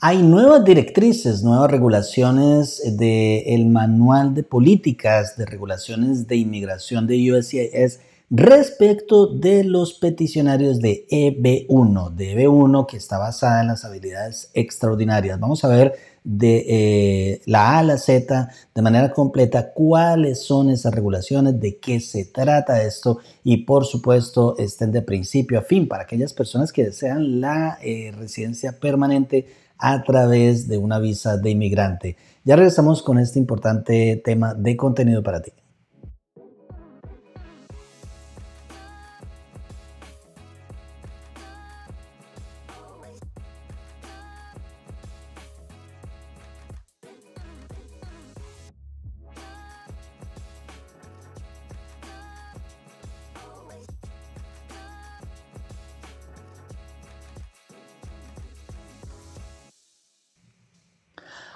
Hay nuevas directrices, nuevas regulaciones del manual de políticas de regulaciones de inmigración de USCIS respecto de los peticionarios de EB1, de EB1 que está basada en las habilidades extraordinarias. Vamos a ver de eh, la A a la Z de manera completa cuáles son esas regulaciones, de qué se trata esto y por supuesto estén de principio a fin para aquellas personas que desean la eh, residencia permanente a través de una visa de inmigrante. Ya regresamos con este importante tema de contenido para ti.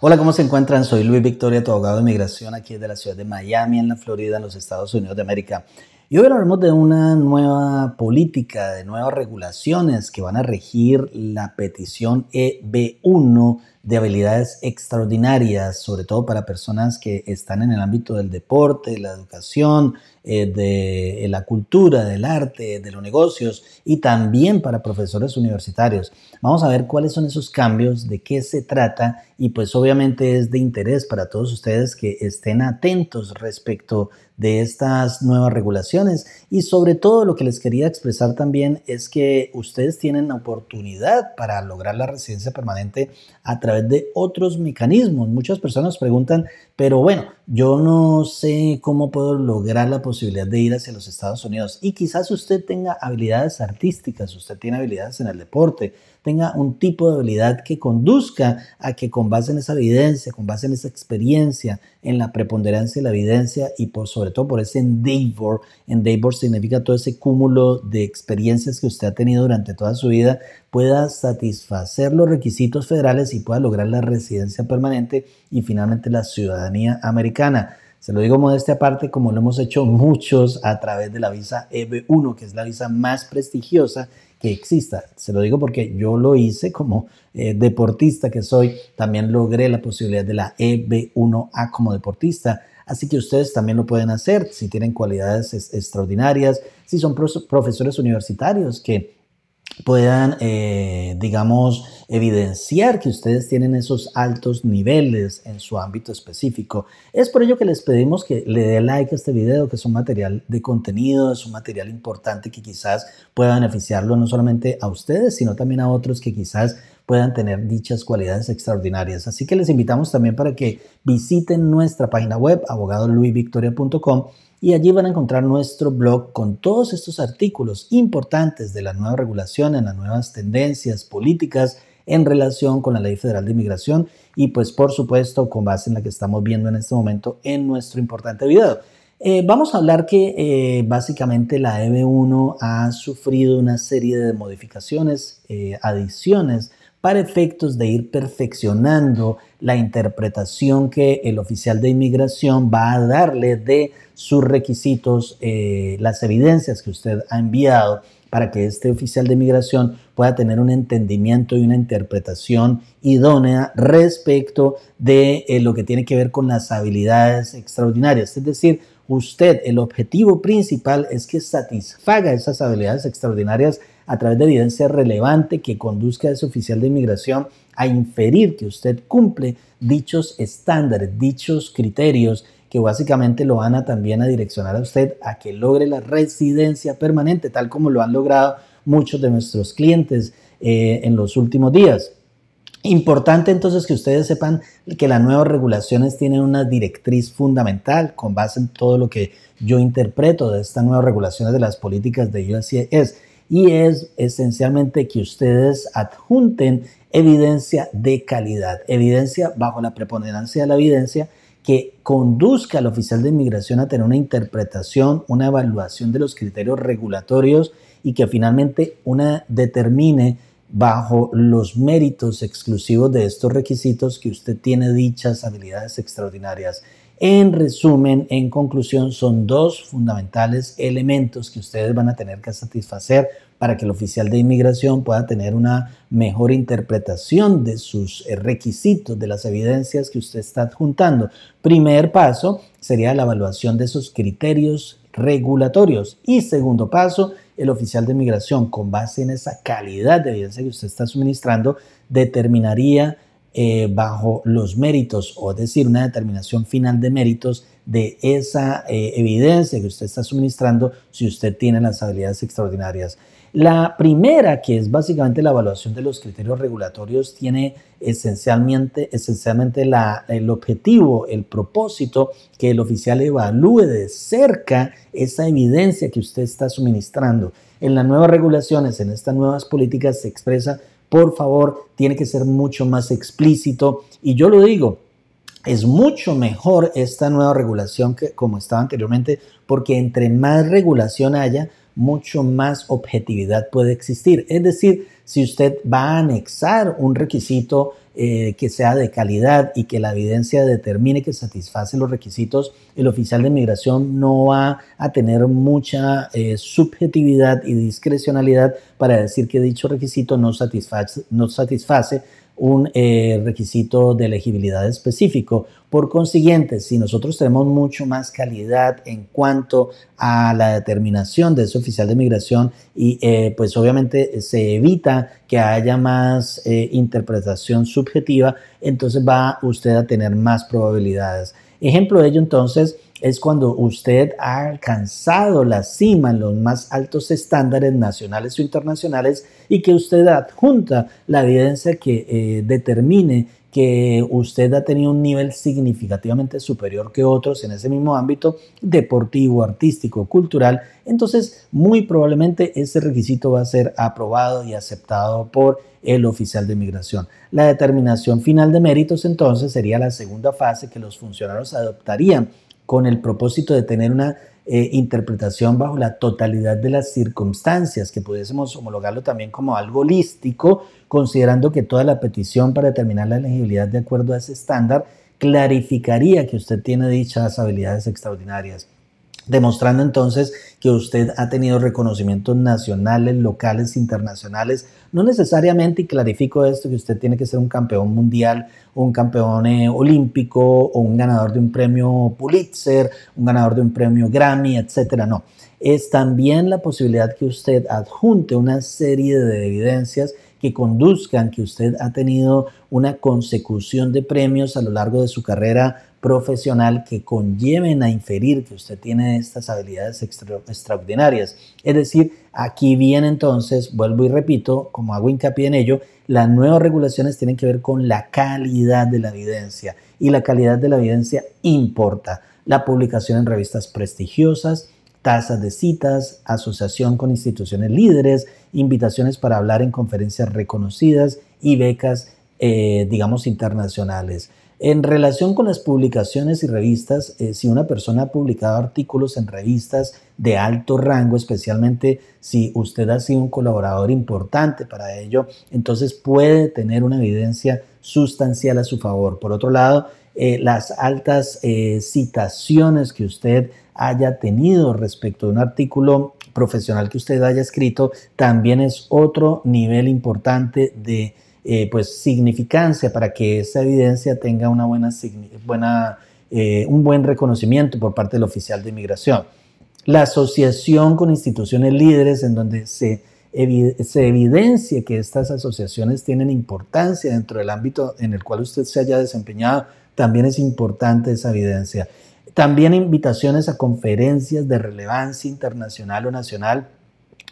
Hola, ¿cómo se encuentran? Soy Luis Victoria, tu abogado de migración aquí de la ciudad de Miami, en la Florida, en los Estados Unidos de América. Y hoy hablaremos de una nueva política, de nuevas regulaciones que van a regir la petición EB1 de habilidades extraordinarias, sobre todo para personas que están en el ámbito del deporte, de la educación, eh, de eh, la cultura, del arte, de los negocios y también para profesores universitarios. Vamos a ver cuáles son esos cambios, de qué se trata y pues obviamente es de interés para todos ustedes que estén atentos respecto de estas nuevas regulaciones y sobre todo lo que les quería expresar también es que ustedes tienen la oportunidad para lograr la residencia permanente a través de otros mecanismos. Muchas personas preguntan pero bueno, yo no sé cómo puedo lograr la posibilidad de ir hacia los Estados Unidos. Y quizás usted tenga habilidades artísticas, usted tiene habilidades en el deporte, tenga un tipo de habilidad que conduzca a que con base en esa evidencia, con base en esa experiencia, en la preponderancia de la evidencia y por, sobre todo por ese endeavor, endeavor significa todo ese cúmulo de experiencias que usted ha tenido durante toda su vida, pueda satisfacer los requisitos federales y pueda lograr la residencia permanente y finalmente la ciudadanía americana. Se lo digo modeste aparte, como lo hemos hecho muchos a través de la visa EB1, que es la visa más prestigiosa que exista. Se lo digo porque yo lo hice como eh, deportista que soy, también logré la posibilidad de la EB1A como deportista. Así que ustedes también lo pueden hacer si tienen cualidades extraordinarias, si son profesores universitarios que puedan, eh, digamos, evidenciar que ustedes tienen esos altos niveles en su ámbito específico. Es por ello que les pedimos que le dé like a este video, que es un material de contenido, es un material importante que quizás pueda beneficiarlo no solamente a ustedes, sino también a otros que quizás puedan tener dichas cualidades extraordinarias. Así que les invitamos también para que visiten nuestra página web abogadoluisvictoria.com y allí van a encontrar nuestro blog con todos estos artículos importantes de la nueva regulación en las nuevas tendencias políticas en relación con la Ley Federal de Inmigración y pues por supuesto con base en la que estamos viendo en este momento en nuestro importante video. Eh, vamos a hablar que eh, básicamente la EB1 ha sufrido una serie de modificaciones, eh, adiciones para efectos de ir perfeccionando la interpretación que el oficial de inmigración va a darle de sus requisitos, eh, las evidencias que usted ha enviado para que este oficial de inmigración pueda tener un entendimiento y una interpretación idónea respecto de eh, lo que tiene que ver con las habilidades extraordinarias. Es decir, usted, el objetivo principal es que satisfaga esas habilidades extraordinarias a través de evidencia relevante que conduzca a ese oficial de inmigración a inferir que usted cumple dichos estándares, dichos criterios que básicamente lo van a también a direccionar a usted a que logre la residencia permanente, tal como lo han logrado muchos de nuestros clientes eh, en los últimos días. Importante entonces que ustedes sepan que las nuevas regulaciones tienen una directriz fundamental con base en todo lo que yo interpreto de estas nuevas regulaciones de las políticas de USCIS y es esencialmente que ustedes adjunten evidencia de calidad, evidencia bajo la preponderancia de la evidencia que conduzca al oficial de inmigración a tener una interpretación, una evaluación de los criterios regulatorios y que finalmente una determine bajo los méritos exclusivos de estos requisitos que usted tiene dichas habilidades extraordinarias. En resumen, en conclusión, son dos fundamentales elementos que ustedes van a tener que satisfacer para que el oficial de inmigración pueda tener una mejor interpretación de sus eh, requisitos, de las evidencias que usted está adjuntando. Primer paso sería la evaluación de esos criterios regulatorios. Y segundo paso, el oficial de inmigración, con base en esa calidad de evidencia que usted está suministrando, determinaría eh, bajo los méritos, o decir, una determinación final de méritos de esa eh, evidencia que usted está suministrando si usted tiene las habilidades extraordinarias. La primera, que es básicamente la evaluación de los criterios regulatorios, tiene esencialmente, esencialmente la, el objetivo, el propósito, que el oficial evalúe de cerca esa evidencia que usted está suministrando. En las nuevas regulaciones, en estas nuevas políticas, se expresa por favor, tiene que ser mucho más explícito. Y yo lo digo, es mucho mejor esta nueva regulación que como estaba anteriormente, porque entre más regulación haya, mucho más objetividad puede existir. Es decir, si usted va a anexar un requisito eh, que sea de calidad y que la evidencia determine que satisface los requisitos, el oficial de inmigración no va a tener mucha eh, subjetividad y discrecionalidad para decir que dicho requisito no satisface, no satisface un eh, requisito de elegibilidad específico. Por consiguiente, si nosotros tenemos mucho más calidad en cuanto a la determinación de ese oficial de migración y eh, pues obviamente eh, se evita que haya más interpretación subjetiva, entonces va usted a tener más probabilidades. Ejemplo de ello entonces es cuando usted ha alcanzado la cima en los más altos estándares nacionales o internacionales y que usted adjunta la evidencia que eh, determine que usted ha tenido un nivel significativamente superior que otros en ese mismo ámbito deportivo, artístico, cultural, entonces muy probablemente ese requisito va a ser aprobado y aceptado por el oficial de inmigración. La determinación final de méritos entonces sería la segunda fase que los funcionarios adoptarían con el propósito de tener una eh, interpretación bajo la totalidad de las circunstancias, que pudiésemos homologarlo también como algo holístico, considerando que toda la petición para determinar la elegibilidad de acuerdo a ese estándar clarificaría que usted tiene dichas habilidades extraordinarias demostrando entonces que usted ha tenido reconocimientos nacionales, locales, internacionales. No necesariamente, y clarifico esto, que usted tiene que ser un campeón mundial, un campeón eh, olímpico o un ganador de un premio Pulitzer, un ganador de un premio Grammy, etcétera. No, es también la posibilidad que usted adjunte una serie de evidencias que conduzcan que usted ha tenido una consecución de premios a lo largo de su carrera profesional que conlleven a inferir que usted tiene estas habilidades extraordinarias. Es decir, aquí viene entonces, vuelvo y repito, como hago hincapié en ello, las nuevas regulaciones tienen que ver con la calidad de la evidencia y la calidad de la evidencia importa. La publicación en revistas prestigiosas, tasas de citas, asociación con instituciones líderes, invitaciones para hablar en conferencias reconocidas y becas, eh, digamos, internacionales. En relación con las publicaciones y revistas, eh, si una persona ha publicado artículos en revistas de alto rango, especialmente si usted ha sido un colaborador importante para ello, entonces puede tener una evidencia sustancial a su favor. Por otro lado, eh, las altas eh, citaciones que usted haya tenido respecto de un artículo profesional que usted haya escrito también es otro nivel importante de eh, pues, significancia para que esa evidencia tenga una buena, buena eh, un buen reconocimiento por parte del oficial de inmigración. La asociación con instituciones líderes en donde se, se evidencia que estas asociaciones tienen importancia dentro del ámbito en el cual usted se haya desempeñado, también es importante esa evidencia. También invitaciones a conferencias de relevancia internacional o nacional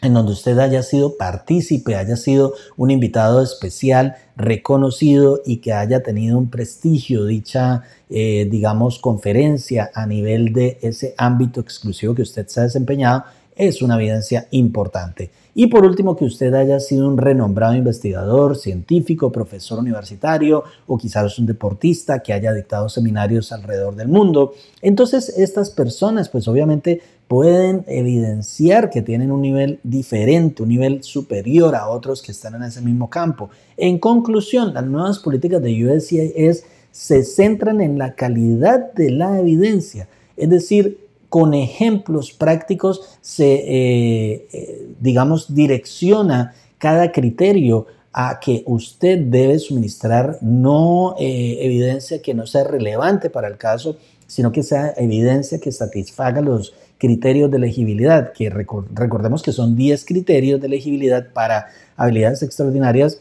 en donde usted haya sido partícipe, haya sido un invitado especial, reconocido y que haya tenido un prestigio dicha, eh, digamos, conferencia a nivel de ese ámbito exclusivo que usted se ha desempeñado, es una evidencia importante. Y por último, que usted haya sido un renombrado investigador, científico, profesor universitario o quizás un deportista que haya dictado seminarios alrededor del mundo. Entonces, estas personas, pues obviamente pueden evidenciar que tienen un nivel diferente, un nivel superior a otros que están en ese mismo campo. En conclusión, las nuevas políticas de USCIS se centran en la calidad de la evidencia, es decir, con ejemplos prácticos se, eh, eh, digamos, direcciona cada criterio a que usted debe suministrar no eh, evidencia que no sea relevante para el caso, sino que sea evidencia que satisfaga los criterios de elegibilidad, que recordemos que son 10 criterios de elegibilidad para habilidades extraordinarias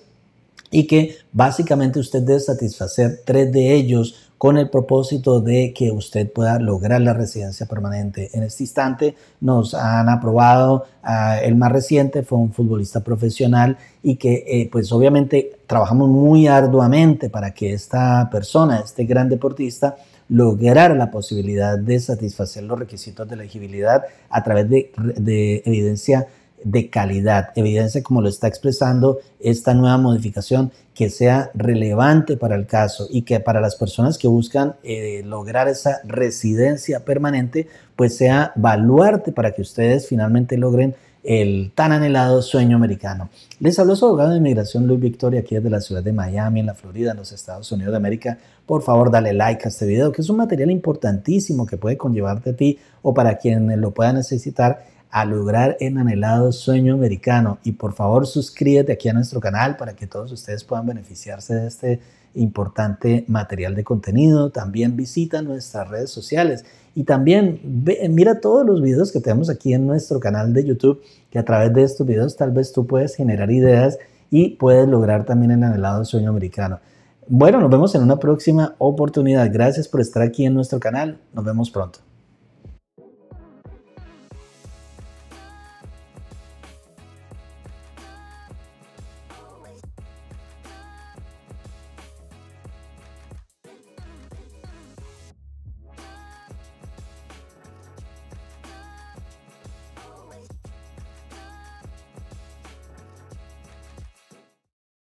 y que básicamente usted debe satisfacer tres de ellos con el propósito de que usted pueda lograr la residencia permanente. En este instante nos han aprobado, ah, el más reciente fue un futbolista profesional y que eh, pues obviamente trabajamos muy arduamente para que esta persona, este gran deportista, lograr la posibilidad de satisfacer los requisitos de elegibilidad a través de, evidencia de calidad, evidencia como lo está expresando esta nueva modificación que sea relevante para el caso y que para las personas que buscan eh, lograr esa residencia permanente, pues sea baluarte para que ustedes finalmente logren el tan anhelado sueño americano. Les habló su abogado de inmigración Luis Victoria, aquí desde la ciudad de Miami, en la Florida, en los Estados Unidos de América. Por favor, dale like a este video, que es un material importantísimo que puede conllevarte a ti o para quien lo pueda necesitar a lograr el anhelado sueño americano. Y por favor suscríbete aquí a nuestro canal para que todos ustedes puedan beneficiarse de este importante material de contenido. También visita nuestras redes sociales y también mira todos los videos que tenemos aquí en nuestro canal de YouTube, que a través de estos videos tal vez tú puedes generar ideas y puedes lograr también el anhelado sueño americano. Bueno, nos vemos en una próxima oportunidad. Gracias por estar aquí en nuestro canal. Nos vemos pronto.